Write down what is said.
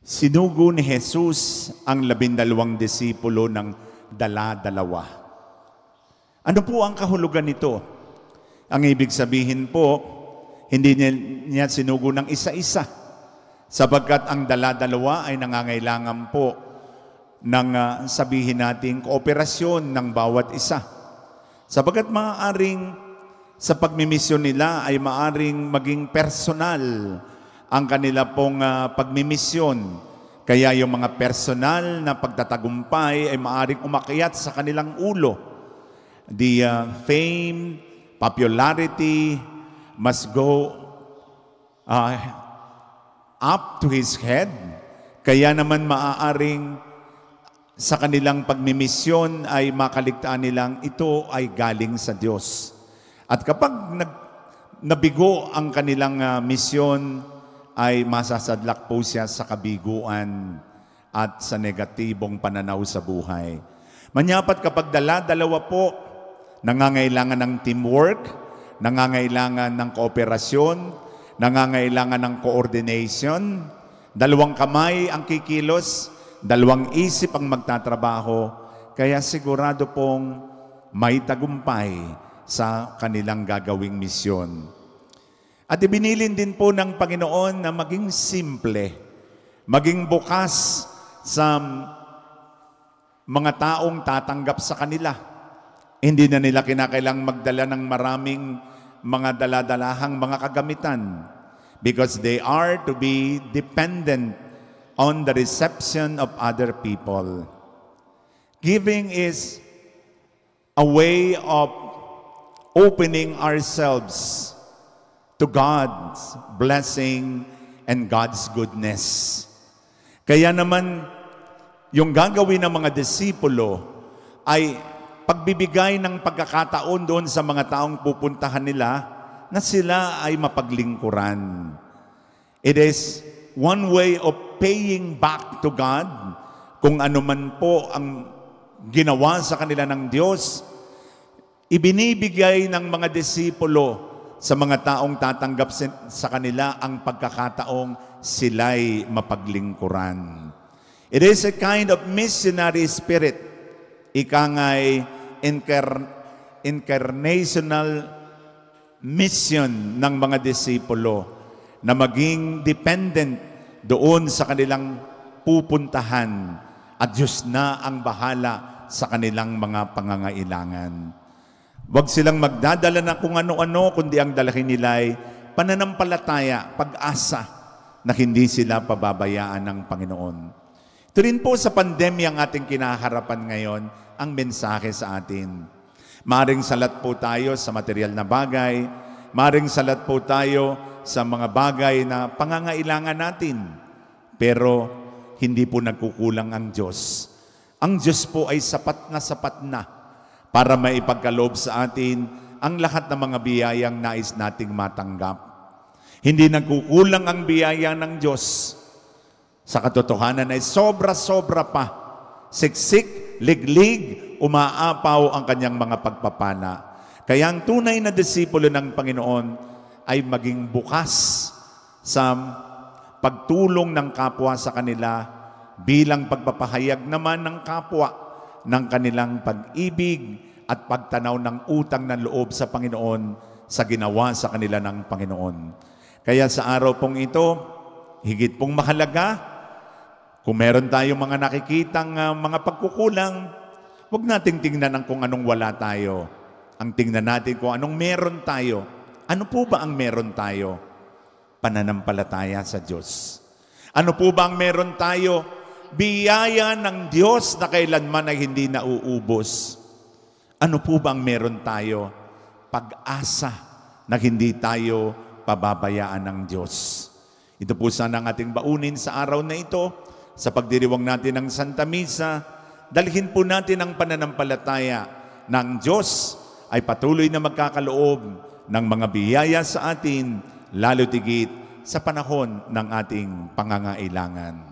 Sinugo ni Jesus ang labindalawang disipulo ng dala-dalawa. Ano po ang kahulugan nito? Ang ibig sabihin po, hindi niya, sinugo ng isa-isa sapagkat ang dala-dalawa ay nangangailangan po ng uh, sabihin nating kooperasyon ng bawat isa. Sapagkat maaaring sa pagmimisyon nila ay maaring maging personal ang kanila pong uh, pagmimisyon. Kaya yung mga personal na pagtatagumpay ay maaring umakyat sa kanilang ulo. The uh, fame, popularity must go uh, up to his head. Kaya naman maaaring sa kanilang pagmimisyon ay makaligtaan nilang ito ay galing sa Diyos. At kapag nag, nabigo ang kanilang uh, misyon, ay masasadlak po siya sa kabiguan at sa negatibong pananaw sa buhay. Manyapat kapag dala, dalawa po, nangangailangan ng teamwork, nangangailangan ng kooperasyon, nangangailangan ng coordination, dalawang kamay ang kikilos, dalawang isip ang magtatrabaho, kaya sigurado pong may tagumpay sa kanilang gagawing misyon. At ibinilin din po ng Panginoon na maging simple, maging bukas sa mga taong tatanggap sa kanila. Hindi na nila kinakailang magdala ng maraming mga daladalahang mga kagamitan because they are to be dependent on the reception of other people. Giving is a way of opening ourselves to God's blessing and God's goodness. Kaya naman, yung gagawin ng mga disipulo ay pagbibigay ng pagkakataon doon sa mga taong pupuntahan nila na sila ay mapaglingkuran. It is one way of paying back to God kung ano man po ang ginawa sa kanila ng Diyos. Ibinibigay ng mga disipulo sa mga taong tatanggap sa kanila ang pagkakataong sila'y mapaglingkuran. It is a kind of missionary spirit. Ika nga'y incarnational mission ng mga disipulo na maging dependent doon sa kanilang pupuntahan at Diyos na ang bahala sa kanilang mga pangangailangan. Huwag silang magdadala na kung ano-ano, kundi ang dalahin nila ay pananampalataya, pag-asa na hindi sila pababayaan ng Panginoon. Ito rin po sa pandemya ang ating kinaharapan ngayon, ang mensahe sa atin. Maring salat po tayo sa material na bagay, maring salat po tayo sa mga bagay na pangangailangan natin, pero hindi po nagkukulang ang Diyos. Ang Diyos po ay sapat na sapat na para maipagkaloob sa atin ang lahat ng mga biyayang nais nating matanggap. Hindi nagkukulang ang biyaya ng Diyos. Sa katotohanan ay sobra-sobra pa. Siksik, liglig, umaapaw ang kanyang mga pagpapala. Kaya ang tunay na disipulo ng Panginoon ay maging bukas sa pagtulong ng kapwa sa kanila bilang pagpapahayag naman ng kapwa ng kanilang pag-ibig at pagtanaw ng utang ng loob sa Panginoon sa ginawa sa kanila ng Panginoon. Kaya sa araw pong ito, higit pong mahalaga, kung meron tayong mga nakikitang uh, mga pagkukulang, huwag nating tingnan ang kung anong wala tayo. Ang tingnan natin kung anong meron tayo. Ano po ba ang meron tayo? Pananampalataya sa Diyos. Ano po ba ang meron tayo? biyaya ng Diyos na kailanman ay hindi nauubos. Ano po bang meron tayo? Pag-asa na hindi tayo pababayaan ng Diyos. Ito po sana ang ating baunin sa araw na ito, sa pagdiriwang natin ng Santa Misa, dalhin po natin ang pananampalataya ng Diyos ay patuloy na magkakaloob ng mga biyaya sa atin, lalo tigit sa panahon ng ating pangangailangan.